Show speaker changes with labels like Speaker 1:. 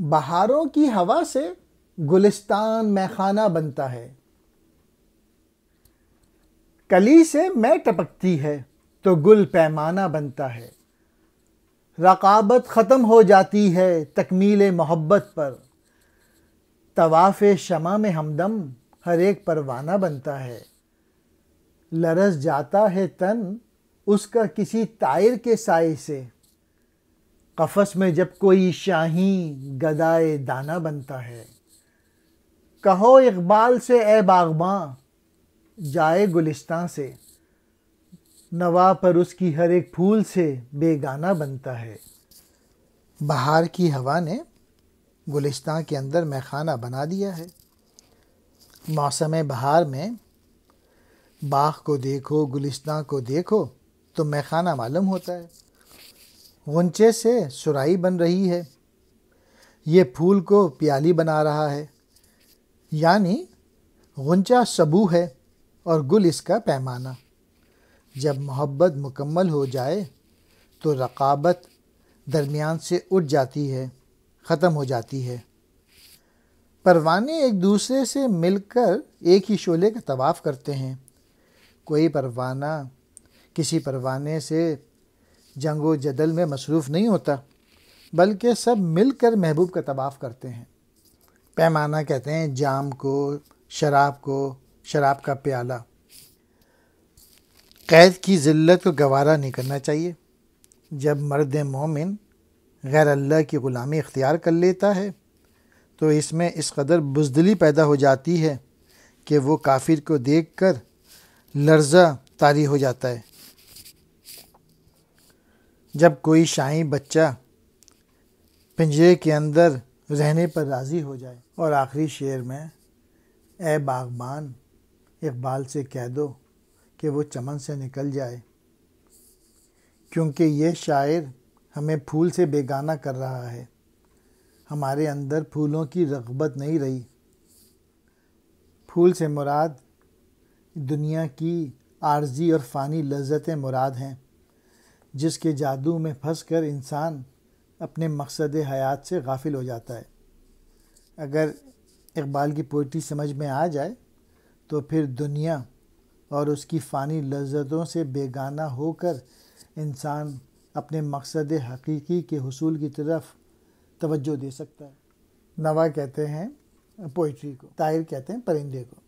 Speaker 1: बहारों की हवा से गुलिस्तान मैखाना बनता है कली से मैं टपकती है तो गुल पैमाना बनता है रकाबत ख़त्म हो जाती है तकमील मोहब्बत पर तवाफ़ शमा में हमदम हर एक परवाना बनता है लरस जाता है तन उसका किसी तायर के साय से कफस में जब कोई शाही गदाए दाना बनता है कहो इकबाल से ए बागबाँ जाए गुलिस्तान से नवा पर उसकी हर एक फूल से बेगाना बनता है बहार की हवा ने गुलिस्तान के अंदर मैखाना बना दिया है मौसम बहार में बाग को देखो गुलिस्तान को देखो तो मैखाना मालूम होता है गुंचे से सुराई बन रही है ये फूल को प्याली बना रहा है यानी गुंचा सबू है और गुल इसका पैमाना जब मोहब्बत मुकम्मल हो जाए तो रकाबत दरमियान से उठ जाती है ख़त्म हो जाती है परवाने एक दूसरे से मिलकर एक ही शोले का तवाफ़ करते हैं कोई परवाना किसी परवाने से जंग जदल में मसरूफ़ नहीं होता बल्कि सब मिल कर महबूब का तबाफ करते हैं पैमाना कहते हैं जाम को शराब को शराब का प्याला कैद की ज़िल्लत को गवारा नहीं करना चाहिए जब मर्द मोमिन गैर अल्लाह की ग़ुलामी इख्तियार कर लेता है तो इसमें इस कदर बुजदली पैदा हो जाती है कि वो काफिर को देख कर लर्जा तारी हो जाता है जब कोई शाही बच्चा पिंजरे के अंदर रहने पर राज़ी हो जाए और आखिरी शेर में ए बागबान इकबाल से कह दो कि वो चमन से निकल जाए क्योंकि ये शायर हमें फूल से बेगाना कर रहा है हमारे अंदर फूलों की रगबत नहीं रही फूल से मुराद दुनिया की आर्जी और फ़ानी लज्जतें मुराद हैं जिसके जादू में फंस कर इंसान अपने मकसद हयात से गाफिल हो जाता है अगर इकबाल की पोइट्री समझ में आ जाए तो फिर दुनिया और उसकी फ़ानी लज्जतों से बेगाना होकर इंसान अपने मकसद हकीकी के हसूल की तरफ तवज्जो दे सकता है नवा कहते हैं पोइट्री को तायर कहते हैं परिंदे को